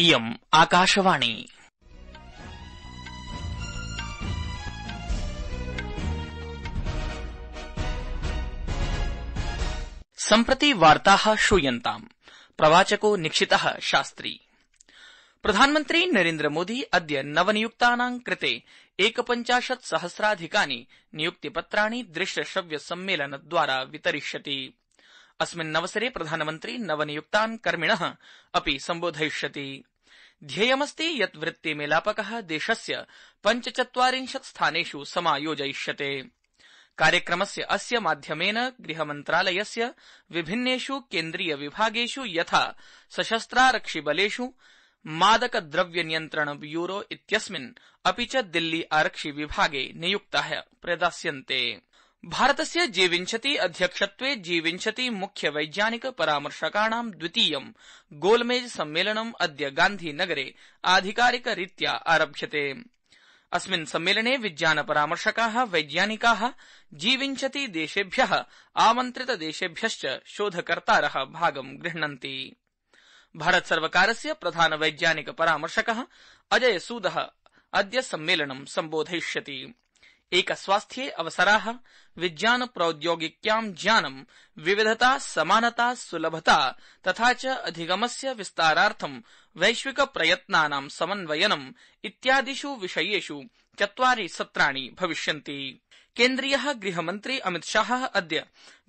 इयम् आकाशवाणी सम्प्रति वार्ताः श्रूयन्ताम् प्रवाचको निक्षितः शास्त्री प्रधानमन्त्री नरेन्द्रमोदी अद्य नवनियुक्तानां कृते एकपञ्चाशत् नियुक्तिपत्राणि दृश्यश्रव्य सम्मेलनद्वारा वितरिष्यति अस्मिन्नवसरे प्रधानमन्त्री नवनियुक्तान् कर्मिण अपि सम्बोधयिष्यति ध्येयमस्ति यत् वृत्तिमेलापक देशस्य पञ्चचत्वारिंशत् स्थानेष् समायोजयिष्यते कार्यक्रमस्य अस्य माध्यमेन गृहमन्त्रालयस्य विभिन्नेष् केन्द्रीय विभागेष् यथा सशस्त्रारक्षिबलेष् मादकद्रव्यनियन्त्रण ब्यूरो इत्यस्मिन् अपि च दिल्ली आरक्षिविभागे नियुक्ता प्रदास्यन्ते भारतस्य जी विंशति अध्यक्षत्वे जी विंशति मुख्य वैज्ञानिक परामर्शकाणां द्वितीयं गोलमेज सम्मेलनम् अद्य गांधीनगरे रीत्या आरभ्यते अस्मिन् सम्मेलने विज्ञान परामर्शका वैज्ञानिका जी विंशति देशेभ्य आमन्त्रित देशेभ्यश्च शोधकर्तार भागं गृह्णन्ति भारत सर्वकारस्य प्रधान वैज्ञानिक परामर्शक अजय सूद अद्य सम्मेलनं सम्बोधयिष्यति एकस्वास्थ्ये विज्ञान प्रौद्योगिक्यां ज्ञानं विविधता समानता सुलभता तथा च अधिगमस्य विस्तारार्थं प्रयत्नानां समन्वयनम् इत्यादिष् विषयेष् चत्वारि सत्राणि भविष्यन्ति केन्द्रीय गृहमन्त्री अमितशाह अद्य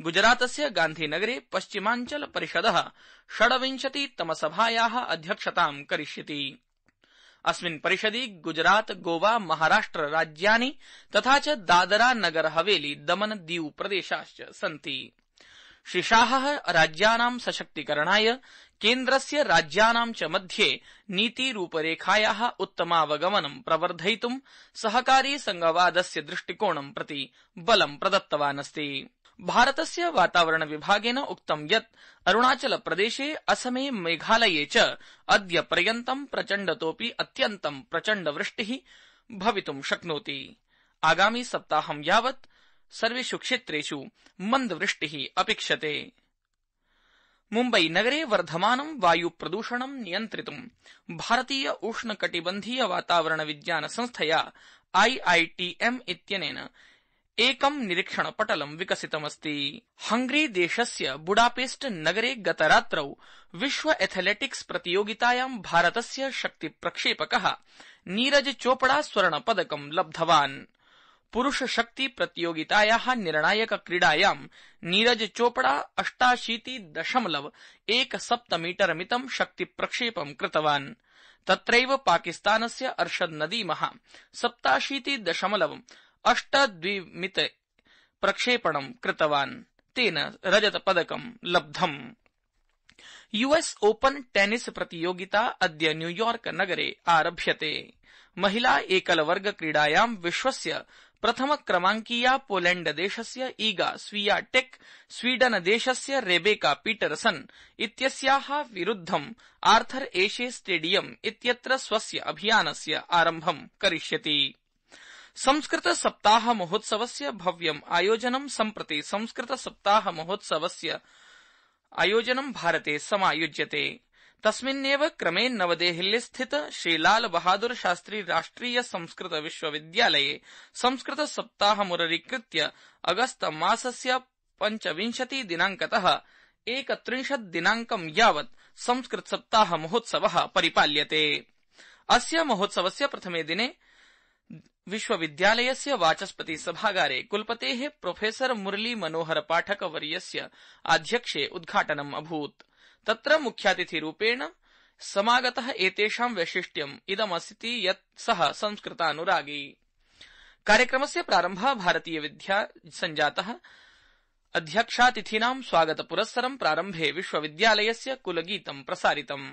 गुजरातस्य गान्धीनगरे पश्चिमाञ्चल परिषदः सभाया अध्यक्षतां करिष्यति अस्मिन् परिषदि गुजरात, गोवा महाराष्ट्र राज्यानि तथा च दादरा नगर हवेली दमन दीव प्रदेशाश्च सन्ति श्रीशाह राज्यानां सशक्तिकरणाय केन्द्रस्य राज्यानां च नीति नीतिरूपरखाया उत्तमावगमनं प्रवर्धयित् सहकारी संघवादस्य दृष्टिकोणं प्रति बलं प्रदत्तवानस्ति भारतस्य वातावरण विभागेन उक्तं यत् अरुणाचलप्रदेशे असमे मेघालये च अद्य पर्यन्तं प्रचण्डतोपि अत्यन्तं प्रचण्ड वृष्टि शक्नोति आगामि सप्ताहं यावत् सर्वेष् क्षेत्रष् मन्दवृष्टि अपेक्षते मुम्बईनगरे वर्धमानं वायुप्रदूषणं नियन्त्रित् भारतीय उष्णकटिबन्धीय विज्ञान संस्थया आईआईटीएम इत्यनेन एकं निरीक्षणपटलं विकसितमस्ति नीरज हंगरीदेशस्य बुडापेस्ट नगरे गतरात्रौ विश्व एथलेटिक्स प्रतियोगितायां भारतस्य शक्ति प्रक्षेपक नीरज चोपड़ा स्वर्ण पदकं लब्धवान् पुरुषशक्ति प्रतियोगिताया निर्णायक क्रीडायां नीरज चोपड़ा अष्टाशीति दशमलव एक सप्त मीटरमितं शक्ति प्रक्षेपं कृतवान् तत्रैव पाकिस्तानस्य अरशद नदीमः सप्ताशीति दशमलव अष्टाद्विमित प्रक्षेपणं कृतवान् तेन रजत रजतपदकं लब्धम् यूएस ओपन टेनिस प्रतियोगिता अद्य न्यूयॉर्क नगरे आरभ्यते महिला एकल एकलवर्ग क्रीडायां विश्वस्य प्रथमक्रमांकीया पोलैण्डदेशस्य ईगा स्वीयाटेक् स्वीडनदेशस्य रेबेका पीटरसन इत्यस्याः विरुद्धं आर्थर एशे स्टेडियम इत्यत्र स्वस्य अभियानस्य आरम्भं करिष्यति संस्कृत सप्ताह संस्कृतसप्ताहमहोत्सवस्य भव्यम् आयोजनं सम्प्रति संस्कृतसप्ताहमहोत्सवस्य आयोजनं भारते समायोज्यते तस्मिन्नेव क्रमे श्री श्रीलाल बहादुर शास्त्री राष्ट्रिय संस्कृत विश्वविद्यालये संस्कृतसप्ताहमुररीकृत्य अगस्तमासस्य पञ्चविंशतिदिनाङ्कत संस्कृत यावत् महोत्सव परिपाल्यते अस्य महोत्सवस्य प्रथमे दिने विश्वविद्यालयस्य सभागारे कुलपते प्रोफेसर मुरली मनोहर पाठक वर्यस्य आध्यक्ष्ये उद्घाटनम् अभूत् तत्र मुख्यातिथिरूपेण समागत एतेषां वैशिष्ट्यम् इदमस्ति यत् सः संस्कृतानुरागी कार्यक्रमस्य प्रारम्भ विद्या सञ्जात अध्यक्षातिथीनां पुरस्सरं प्रारम्भे विश्वविद्यालयस्य कुलगीतं प्रसारितम्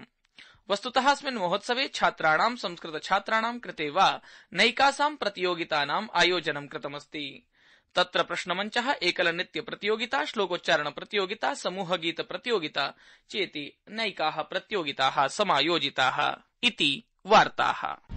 वस्तुतः अस्मिन् महोत्सवे छात्राणां संस्कृतछात्राणां कृते वा नैकासां प्रतियोगितानाम् आयोजनं कृतमस्ति तत्र प्रश्नमञ्चः श्लोकोच्चारण प्रतिगिता समूह चेति प्रतिगिता चेती समायोजिताः इति सोजिता